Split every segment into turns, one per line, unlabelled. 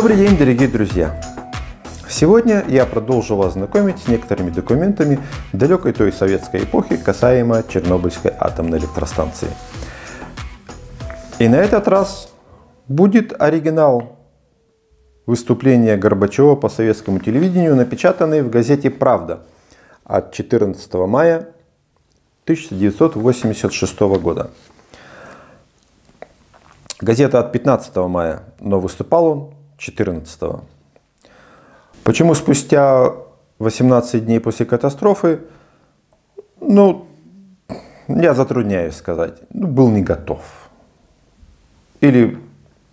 Добрый день, дорогие друзья! Сегодня я продолжу вас знакомить с некоторыми документами далекой той советской эпохи, касаемо Чернобыльской атомной электростанции. И на этот раз будет оригинал выступления Горбачева по советскому телевидению, напечатанный в газете «Правда» от 14 мая 1986 года. Газета от 15 мая, но выступал он 14 Почему спустя 18 дней после катастрофы, ну, я затрудняюсь сказать, ну, был не готов. Или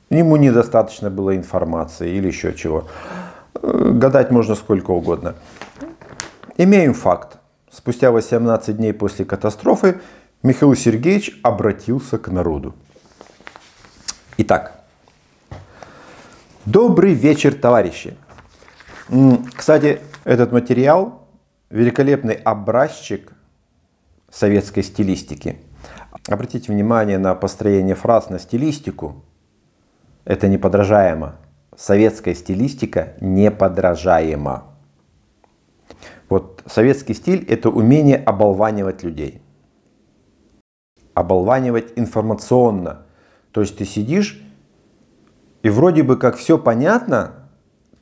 ему недостаточно было информации, или еще чего. Э, гадать можно сколько угодно. Имеем факт. Спустя 18 дней после катастрофы Михаил Сергеевич обратился к народу. Итак, Добрый вечер, товарищи! Кстати, этот материал – великолепный образчик советской стилистики. Обратите внимание на построение фраз, на стилистику. Это неподражаемо. Советская стилистика неподражаема. Вот советский стиль – это умение оболванивать людей. Оболванивать информационно. То есть ты сидишь и вроде бы как все понятно,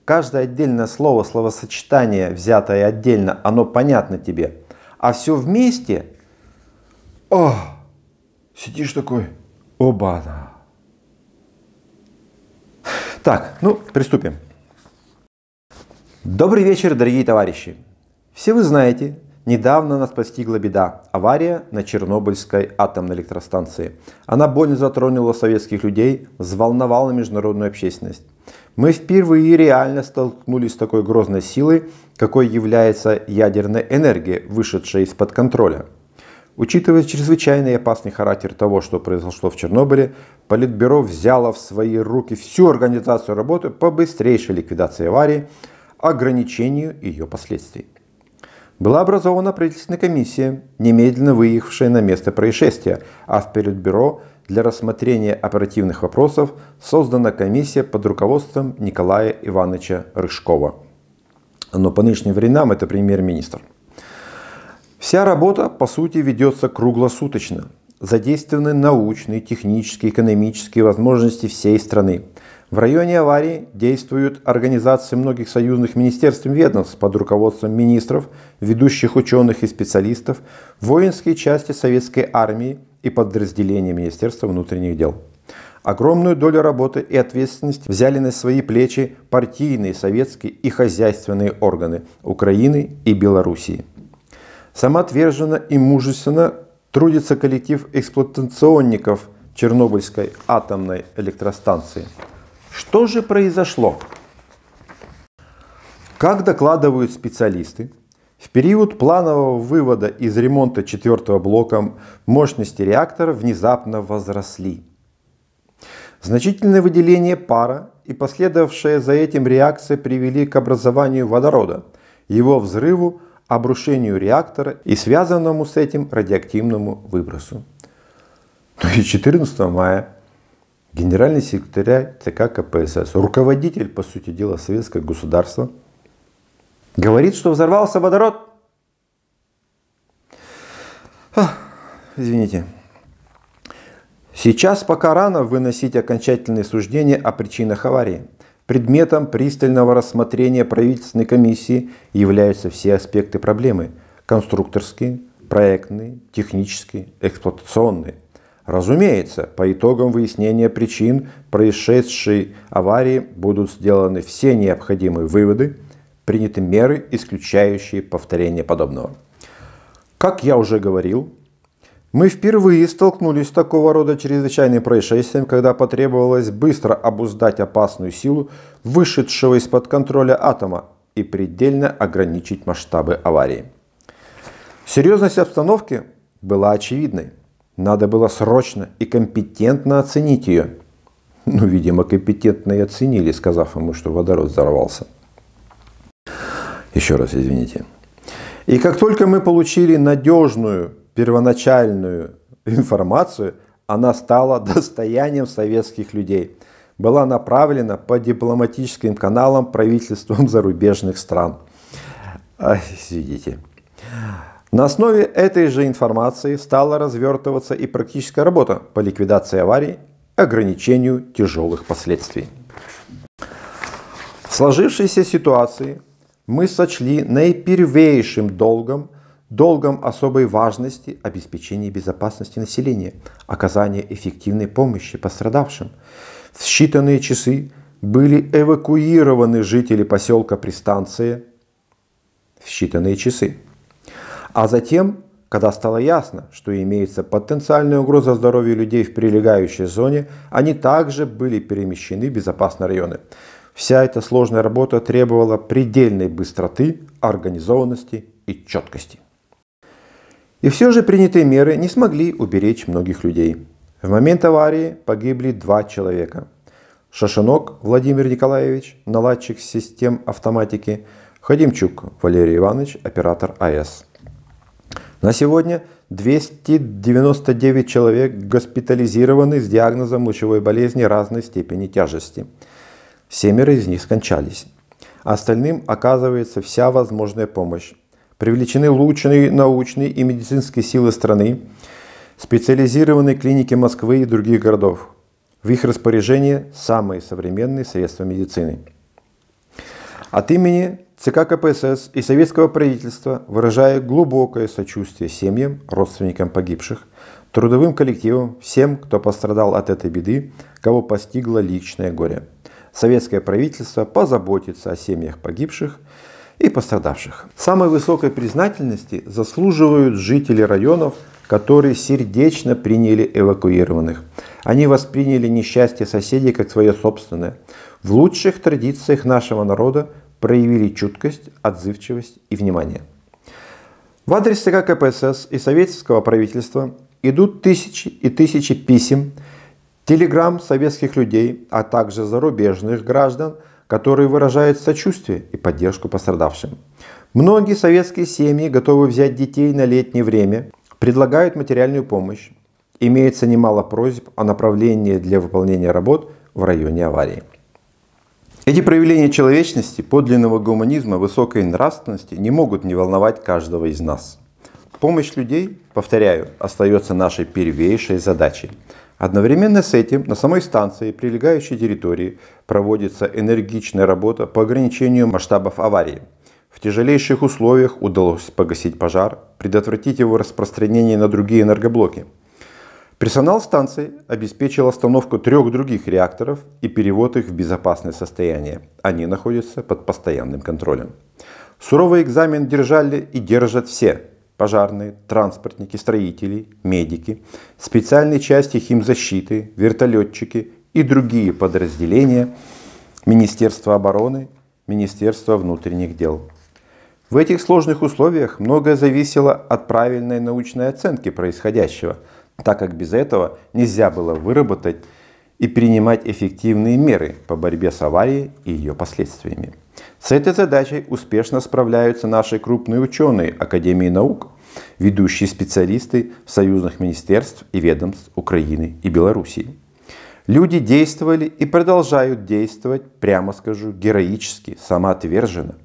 каждое отдельное слово, словосочетание, взятое отдельно, оно понятно тебе. А все вместе, о, сидишь такой, оба-на. Так, ну, приступим. Добрый вечер, дорогие товарищи. Все вы знаете, Недавно нас постигла беда – авария на Чернобыльской атомной электростанции. Она больно затронула советских людей, взволновала международную общественность. Мы впервые реально столкнулись с такой грозной силой, какой является ядерная энергия, вышедшая из-под контроля. Учитывая чрезвычайный и опасный характер того, что произошло в Чернобыле, Политбюро взяло в свои руки всю организацию работы по быстрейшей ликвидации аварии, ограничению ее последствий была образована правительственная комиссия, немедленно выехавшая на место происшествия, а в Политбюро для рассмотрения оперативных вопросов создана комиссия под руководством Николая Ивановича Рыжкова. Но по нынешним временам это премьер-министр. Вся работа, по сути, ведется круглосуточно. Задействованы научные, технические, экономические возможности всей страны – в районе аварии действуют организации многих союзных министерств и ведомств под руководством министров, ведущих ученых и специалистов, воинские части советской армии и подразделения Министерства внутренних дел. Огромную долю работы и ответственности взяли на свои плечи партийные, советские и хозяйственные органы Украины и Белоруссии. Самоотверженно и мужественно трудится коллектив эксплуатационников Чернобыльской атомной электростанции – что же произошло? Как докладывают специалисты, в период планового вывода из ремонта четвертого блока мощности реактора внезапно возросли. Значительное выделение пара и последовавшая за этим реакция привели к образованию водорода, его взрыву, обрушению реактора и связанному с этим радиоактивному выбросу. Ну и 14 мая генеральный секретарь ЦК КПСС, руководитель, по сути дела, советского государства, говорит, что взорвался водород. Ах, извините. Сейчас пока рано выносить окончательные суждения о причинах аварии. Предметом пристального рассмотрения правительственной комиссии являются все аспекты проблемы – конструкторские, проектные, технические, эксплуатационные. Разумеется, по итогам выяснения причин происшедшей аварии будут сделаны все необходимые выводы, приняты меры, исключающие повторение подобного. Как я уже говорил, мы впервые столкнулись с такого рода чрезвычайным происшествием, когда потребовалось быстро обуздать опасную силу, вышедшего из-под контроля атома, и предельно ограничить масштабы аварии. Серьезность обстановки была очевидной. Надо было срочно и компетентно оценить ее. Ну, видимо, компетентно и оценили, сказав ему, что водород взорвался. Еще раз извините. И как только мы получили надежную первоначальную информацию, она стала достоянием советских людей. Была направлена по дипломатическим каналам правительством зарубежных стран. Извините. На основе этой же информации стала развертываться и практическая работа по ликвидации аварий, ограничению тяжелых последствий. В сложившейся ситуации мы сочли наипервейшим долгом, долгом особой важности обеспечения безопасности населения, оказания эффективной помощи пострадавшим. В считанные часы были эвакуированы жители поселка Пристанция в считанные часы. А затем, когда стало ясно, что имеется потенциальная угроза здоровью людей в прилегающей зоне, они также были перемещены в безопасные районы. Вся эта сложная работа требовала предельной быстроты, организованности и четкости. И все же принятые меры не смогли уберечь многих людей. В момент аварии погибли два человека. Шашинок Владимир Николаевич, наладчик систем автоматики, Ходимчук Валерий Иванович, оператор АЭС. На сегодня 299 человек госпитализированы с диагнозом лучевой болезни разной степени тяжести. Семеро из них скончались. Остальным оказывается вся возможная помощь. Привлечены лучшие научные и медицинские силы страны, специализированные клиники Москвы и других городов. В их распоряжении самые современные средства медицины. От имени ЦК КПСС и советского правительства, выражают глубокое сочувствие семьям, родственникам погибших, трудовым коллективам, всем, кто пострадал от этой беды, кого постигло личное горе. Советское правительство позаботится о семьях погибших и пострадавших. Самой высокой признательности заслуживают жители районов, которые сердечно приняли эвакуированных. Они восприняли несчастье соседей как свое собственное. В лучших традициях нашего народа проявили чуткость, отзывчивость и внимание. В адрес ЦК КПСС и советского правительства идут тысячи и тысячи писем, телеграмм советских людей, а также зарубежных граждан, которые выражают сочувствие и поддержку пострадавшим. Многие советские семьи готовы взять детей на летнее время, предлагают материальную помощь. Имеется немало просьб о направлении для выполнения работ в районе аварии. Эти проявления человечности, подлинного гуманизма, высокой нравственности не могут не волновать каждого из нас. Помощь людей, повторяю, остается нашей первейшей задачей. Одновременно с этим на самой станции и прилегающей территории проводится энергичная работа по ограничению масштабов аварии. В тяжелейших условиях удалось погасить пожар, предотвратить его распространение на другие энергоблоки – Персонал станции обеспечил остановку трех других реакторов и перевод их в безопасное состояние. Они находятся под постоянным контролем. Суровый экзамен держали и держат все – пожарные, транспортники, строители, медики, специальные части химзащиты, вертолетчики и другие подразделения Министерства обороны, Министерства внутренних дел. В этих сложных условиях многое зависело от правильной научной оценки происходящего – так как без этого нельзя было выработать и принимать эффективные меры по борьбе с аварией и ее последствиями. С этой задачей успешно справляются наши крупные ученые Академии наук, ведущие специалисты союзных министерств и ведомств Украины и Белоруссии. Люди действовали и продолжают действовать, прямо скажу, героически, самоотверженно.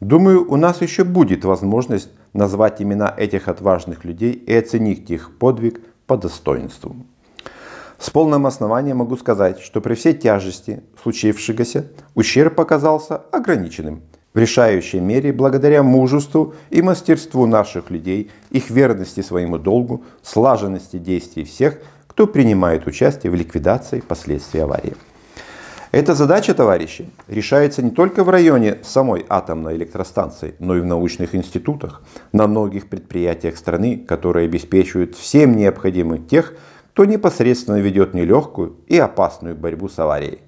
Думаю, у нас еще будет возможность назвать имена этих отважных людей и оценить их подвиг по достоинству. С полным основанием могу сказать, что при всей тяжести случившегося ущерб оказался ограниченным, в решающей мере благодаря мужеству и мастерству наших людей, их верности своему долгу, слаженности действий всех, кто принимает участие в ликвидации последствий аварии. Эта задача, товарищи, решается не только в районе самой атомной электростанции, но и в научных институтах, на многих предприятиях страны, которые обеспечивают всем необходимым тех, кто непосредственно ведет нелегкую и опасную борьбу с аварией.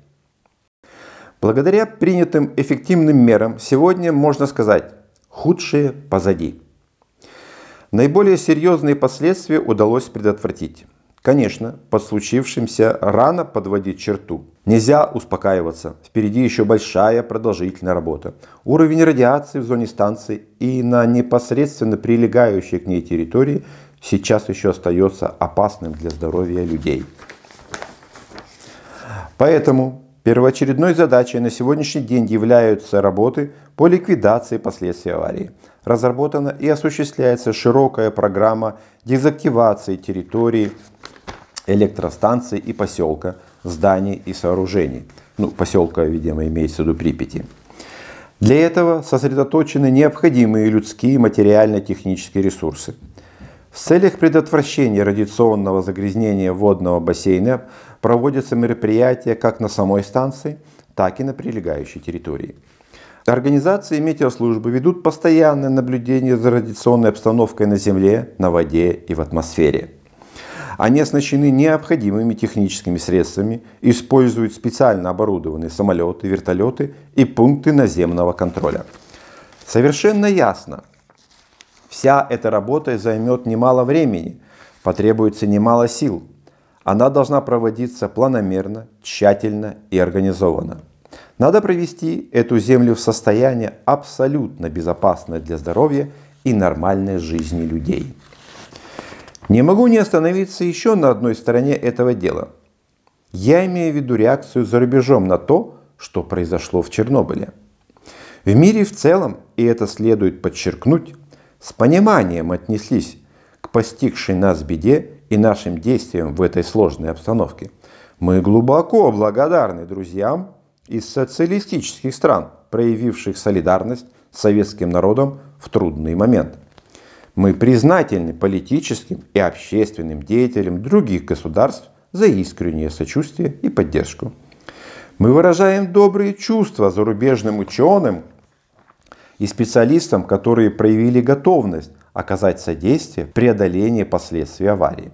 Благодаря принятым эффективным мерам сегодня можно сказать «худшие позади». Наиболее серьезные последствия удалось предотвратить. Конечно, под случившимся рано подводить черту. Нельзя успокаиваться. Впереди еще большая продолжительная работа. Уровень радиации в зоне станции и на непосредственно прилегающей к ней территории сейчас еще остается опасным для здоровья людей. Поэтому первоочередной задачей на сегодняшний день являются работы по ликвидации последствий аварии. Разработана и осуществляется широкая программа дезактивации территории электростанции и поселка, зданий и сооружений. Ну, поселка, видимо, имеется в виду Припяти. Для этого сосредоточены необходимые людские материально-технические ресурсы. В целях предотвращения радиационного загрязнения водного бассейна проводятся мероприятия как на самой станции, так и на прилегающей территории. Организации метеослужбы ведут постоянное наблюдение за радиационной обстановкой на Земле, на воде и в атмосфере. Они оснащены необходимыми техническими средствами, используют специально оборудованные самолеты, вертолеты и пункты наземного контроля. Совершенно ясно, вся эта работа займет немало времени, потребуется немало сил. Она должна проводиться планомерно, тщательно и организованно. Надо привести эту землю в состояние абсолютно безопасное для здоровья и нормальной жизни людей. Не могу не остановиться еще на одной стороне этого дела. Я имею в виду реакцию за рубежом на то, что произошло в Чернобыле. В мире в целом, и это следует подчеркнуть, с пониманием отнеслись к постигшей нас беде и нашим действиям в этой сложной обстановке. Мы глубоко благодарны друзьям из социалистических стран, проявивших солидарность с советским народом в трудный момент – мы признательны политическим и общественным деятелям других государств за искреннее сочувствие и поддержку. Мы выражаем добрые чувства зарубежным ученым и специалистам, которые проявили готовность оказать содействие в преодолении последствий аварии.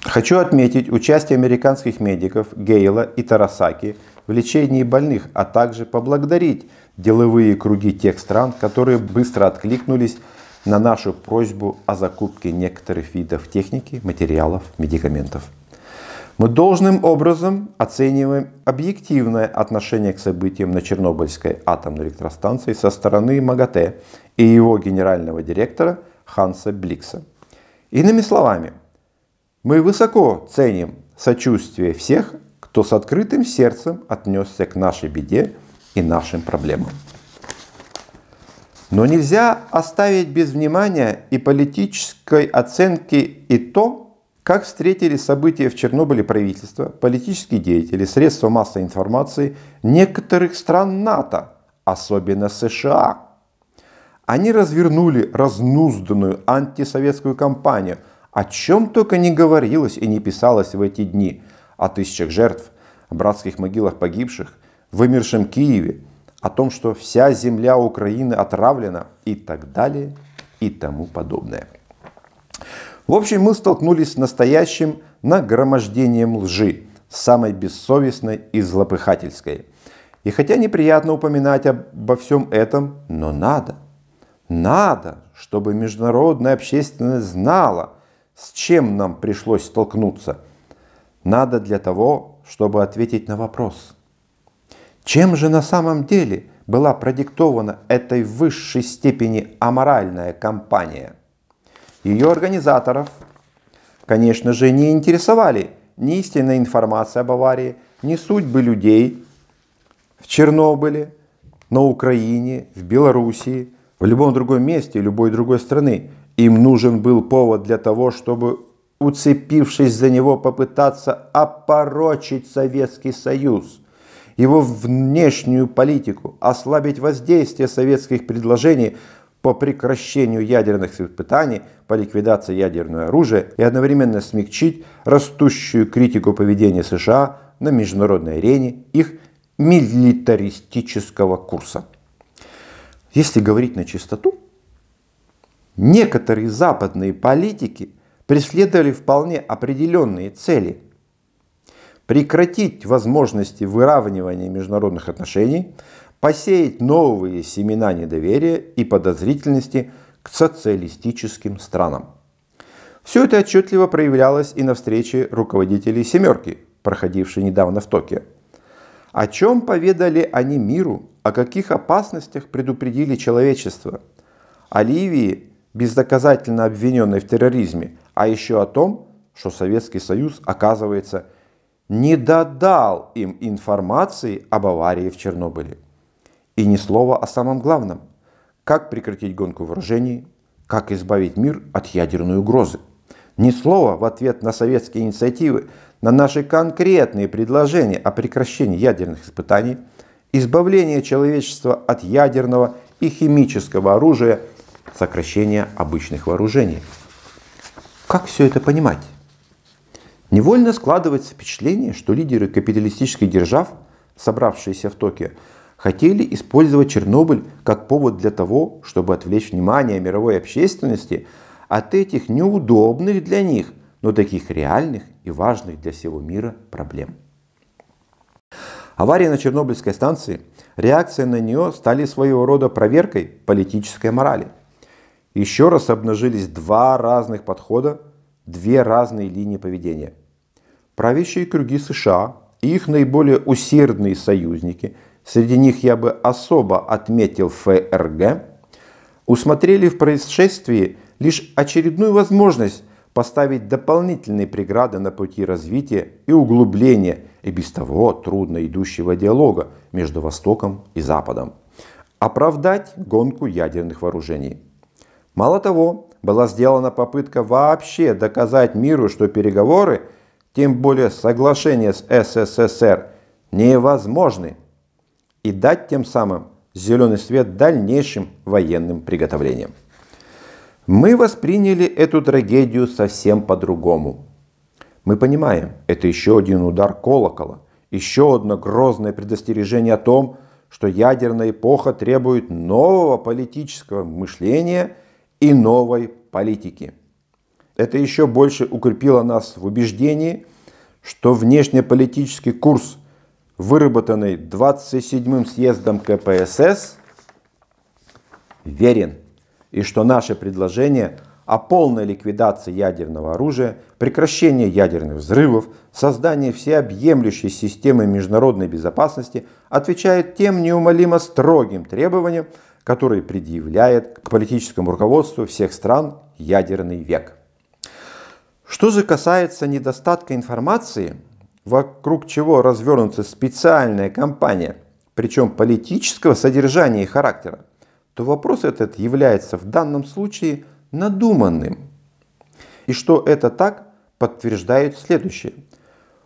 Хочу отметить участие американских медиков Гейла и Тарасаки в лечении больных, а также поблагодарить деловые круги тех стран, которые быстро откликнулись на нашу просьбу о закупке некоторых видов техники, материалов, медикаментов. Мы должным образом оцениваем объективное отношение к событиям на Чернобыльской атомной электростанции со стороны МАГАТЭ и его генерального директора Ханса Бликса. Иными словами, мы высоко ценим сочувствие всех, кто с открытым сердцем отнесся к нашей беде и нашим проблемам. Но нельзя оставить без внимания и политической оценки и то, как встретили события в Чернобыле правительства, политические деятели, средства массовой информации некоторых стран НАТО, особенно США. Они развернули разнузданную антисоветскую кампанию, о чем только не говорилось и не писалось в эти дни, о тысячах жертв, о братских могилах погибших, вымершем Киеве – о том, что вся земля Украины отравлена и так далее и тому подобное. В общем, мы столкнулись с настоящим нагромождением лжи, самой бессовестной и злопыхательской. И хотя неприятно упоминать обо всем этом, но надо. Надо, чтобы международная общественность знала, с чем нам пришлось столкнуться. Надо для того, чтобы ответить на вопрос – чем же на самом деле была продиктована этой высшей степени аморальная кампания? Ее организаторов, конечно же, не интересовали ни истинная информация об аварии, ни судьбы людей в Чернобыле, на Украине, в Белоруссии, в любом другом месте любой другой страны. Им нужен был повод для того, чтобы, уцепившись за него, попытаться опорочить Советский Союз – его внешнюю политику, ослабить воздействие советских предложений по прекращению ядерных испытаний, по ликвидации ядерного оружия и одновременно смягчить растущую критику поведения США на международной арене их милитаристического курса. Если говорить на чистоту, некоторые западные политики преследовали вполне определенные цели – прекратить возможности выравнивания международных отношений, посеять новые семена недоверия и подозрительности к социалистическим странам. Все это отчетливо проявлялось и на встрече руководителей «семерки», проходившей недавно в Токио. О чем поведали они миру, о каких опасностях предупредили человечество, о Ливии, бездоказательно обвиненной в терроризме, а еще о том, что Советский Союз оказывается – не додал им информации об аварии в Чернобыле. И ни слова о самом главном. Как прекратить гонку вооружений, как избавить мир от ядерной угрозы. Ни слова в ответ на советские инициативы, на наши конкретные предложения о прекращении ядерных испытаний, избавлении человечества от ядерного и химического оружия, сокращение обычных вооружений. Как все это понимать? Невольно складывается впечатление, что лидеры капиталистических держав, собравшиеся в Токио, хотели использовать Чернобыль как повод для того, чтобы отвлечь внимание мировой общественности от этих неудобных для них, но таких реальных и важных для всего мира проблем. Авария на Чернобыльской станции, реакция на нее стали своего рода проверкой политической морали. Еще раз обнажились два разных подхода, две разные линии поведения – правящие круги США и их наиболее усердные союзники, среди них я бы особо отметил ФРГ, усмотрели в происшествии лишь очередную возможность поставить дополнительные преграды на пути развития и углубления и без того трудно идущего диалога между Востоком и Западом. Оправдать гонку ядерных вооружений. Мало того, была сделана попытка вообще доказать миру, что переговоры тем более соглашения с СССР, невозможны и дать тем самым зеленый свет дальнейшим военным приготовлениям. Мы восприняли эту трагедию совсем по-другому. Мы понимаем, это еще один удар колокола, еще одно грозное предостережение о том, что ядерная эпоха требует нового политического мышления и новой политики. Это еще больше укрепило нас в убеждении – что внешнеполитический курс, выработанный 27-м съездом КПСС, верен, и что наше предложение о полной ликвидации ядерного оружия, прекращении ядерных взрывов, создании всеобъемлющей системы международной безопасности отвечает тем неумолимо строгим требованиям, которые предъявляет к политическому руководству всех стран ядерный век. Что же касается недостатка информации, вокруг чего развернута специальная кампания, причем политического содержания и характера, то вопрос этот является в данном случае надуманным. И что это так, подтверждают следующее.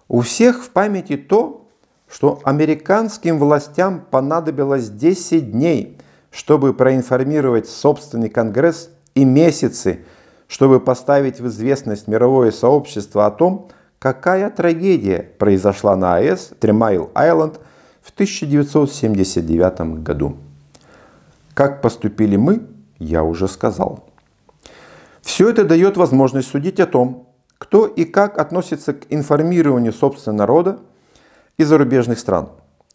У всех в памяти то, что американским властям понадобилось 10 дней, чтобы проинформировать собственный Конгресс и месяцы – чтобы поставить в известность мировое сообщество о том, какая трагедия произошла на АЭС Тремайл-Айленд в 1979 году. Как поступили мы, я уже сказал. Все это дает возможность судить о том, кто и как относится к информированию собственного народа и зарубежных стран.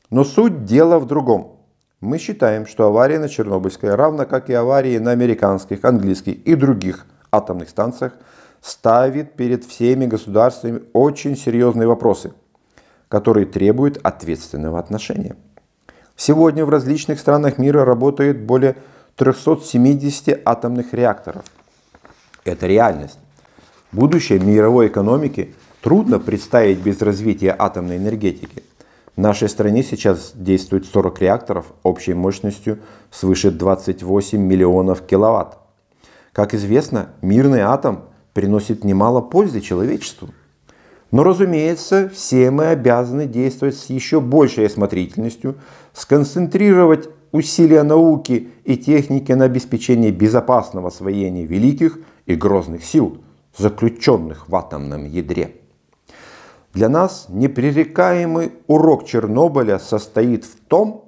Но суть дела в другом. Мы считаем, что авария на Чернобыльской, равно как и аварии на американских, английских и других атомных станциях ставит перед всеми государствами очень серьезные вопросы, которые требуют ответственного отношения. Сегодня в различных странах мира работает более 370 атомных реакторов. Это реальность. Будущее мировой экономики трудно представить без развития атомной энергетики. В нашей стране сейчас действует 40 реакторов общей мощностью свыше 28 миллионов киловатт. Как известно, мирный атом приносит немало пользы человечеству. Но, разумеется, все мы обязаны действовать с еще большей осмотрительностью, сконцентрировать усилия науки и техники на обеспечении безопасного освоения великих и грозных сил, заключенных в атомном ядре. Для нас непререкаемый урок Чернобыля состоит в том,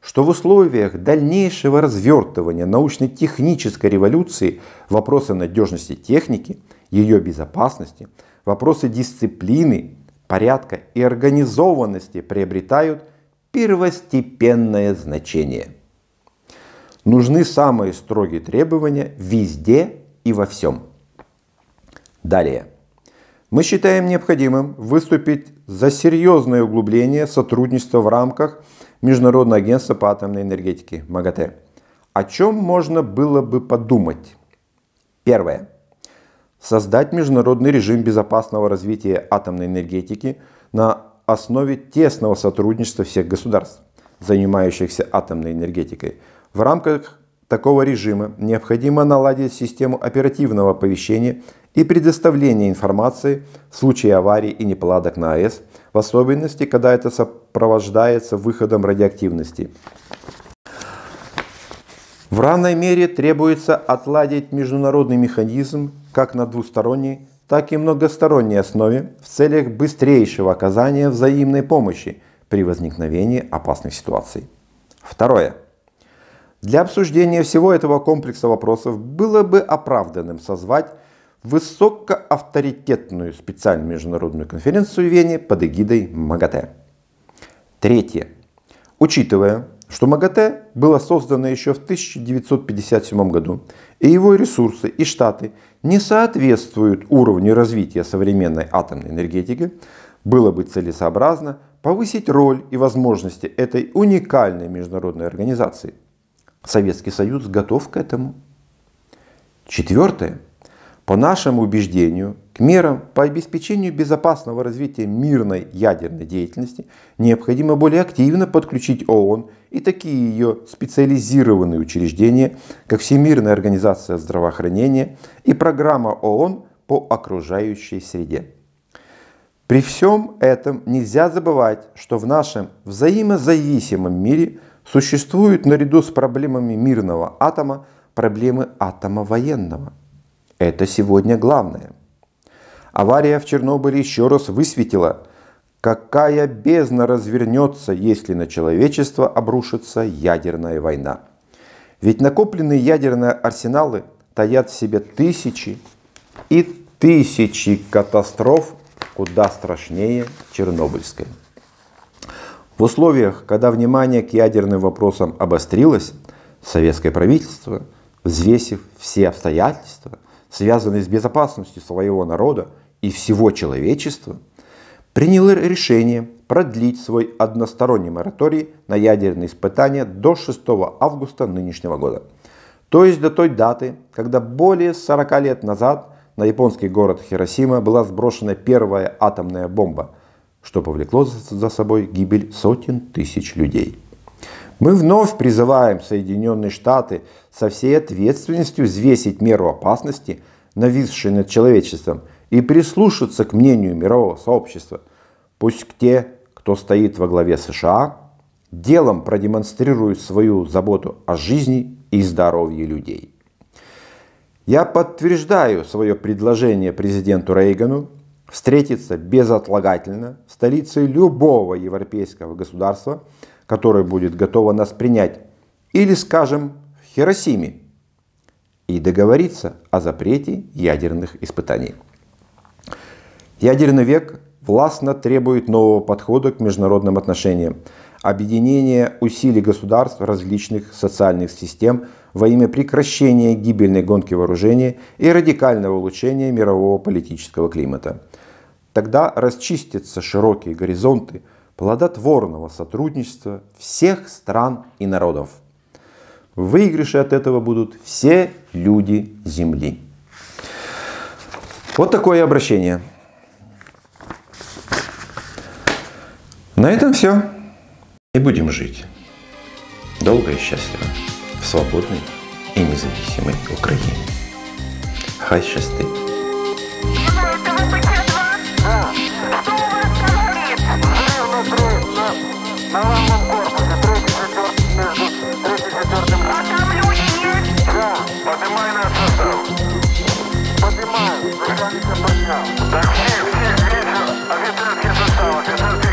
что в условиях дальнейшего развертывания научно-технической революции вопросы надежности техники, ее безопасности, вопросы дисциплины, порядка и организованности приобретают первостепенное значение. Нужны самые строгие требования везде и во всем. Далее. Мы считаем необходимым выступить за серьезное углубление сотрудничества в рамках Международного агентства по атомной энергетике МАГАТЭ. О чем можно было бы подумать? Первое. Создать международный режим безопасного развития атомной энергетики на основе тесного сотрудничества всех государств, занимающихся атомной энергетикой, в рамках такого режима необходимо наладить систему оперативного оповещения и предоставления информации в случае аварий и неполадок на АЭС, в особенности, когда это сопровождается выходом радиоактивности. В равной мере требуется отладить международный механизм как на двусторонней, так и многосторонней основе в целях быстрейшего оказания взаимной помощи при возникновении опасных ситуаций. Второе. Для обсуждения всего этого комплекса вопросов было бы оправданным созвать высокоавторитетную специальную международную конференцию в Вене под эгидой МАГАТЭ. Третье. Учитывая, что МАГАТЭ было создано еще в 1957 году, и его ресурсы и штаты не соответствуют уровню развития современной атомной энергетики, было бы целесообразно повысить роль и возможности этой уникальной международной организации – Советский Союз готов к этому. Четвертое. По нашему убеждению, к мерам по обеспечению безопасного развития мирной ядерной деятельности необходимо более активно подключить ООН и такие ее специализированные учреждения, как Всемирная организация здравоохранения и программа ООН по окружающей среде. При всем этом нельзя забывать, что в нашем взаимозависимом мире – существуют наряду с проблемами мирного атома проблемы атома военного. Это сегодня главное. Авария в Чернобыле еще раз высветила, какая бездна развернется, если на человечество обрушится ядерная война. Ведь накопленные ядерные арсеналы таят в себе тысячи и тысячи катастроф куда страшнее Чернобыльской. В условиях, когда внимание к ядерным вопросам обострилось, советское правительство, взвесив все обстоятельства, связанные с безопасностью своего народа и всего человечества, приняло решение продлить свой односторонний мораторий на ядерные испытания до 6 августа нынешнего года. То есть до той даты, когда более 40 лет назад на японский город Хиросима была сброшена первая атомная бомба – что повлекло за собой гибель сотен тысяч людей. Мы вновь призываем Соединенные Штаты со всей ответственностью взвесить меру опасности, нависшей над человечеством, и прислушаться к мнению мирового сообщества. Пусть те, кто стоит во главе США, делом продемонстрируют свою заботу о жизни и здоровье людей. Я подтверждаю свое предложение президенту Рейгану встретиться безотлагательно в столице любого европейского государства, которое будет готово нас принять, или, скажем, в Хиросиме, и договориться о запрете ядерных испытаний. Ядерный век властно требует нового подхода к международным отношениям, объединения усилий государств различных социальных систем во имя прекращения гибельной гонки вооружений и радикального улучшения мирового политического климата – Тогда расчистятся широкие горизонты плодотворного сотрудничества всех стран и народов. Выигрыши от этого будут все люди Земли. Вот такое обращение. На этом все. И будем жить долго и счастливо в свободной и независимой Украине. Хай счастливо! Граница пошла. Так, все, все, все, офицерки состава, офицерки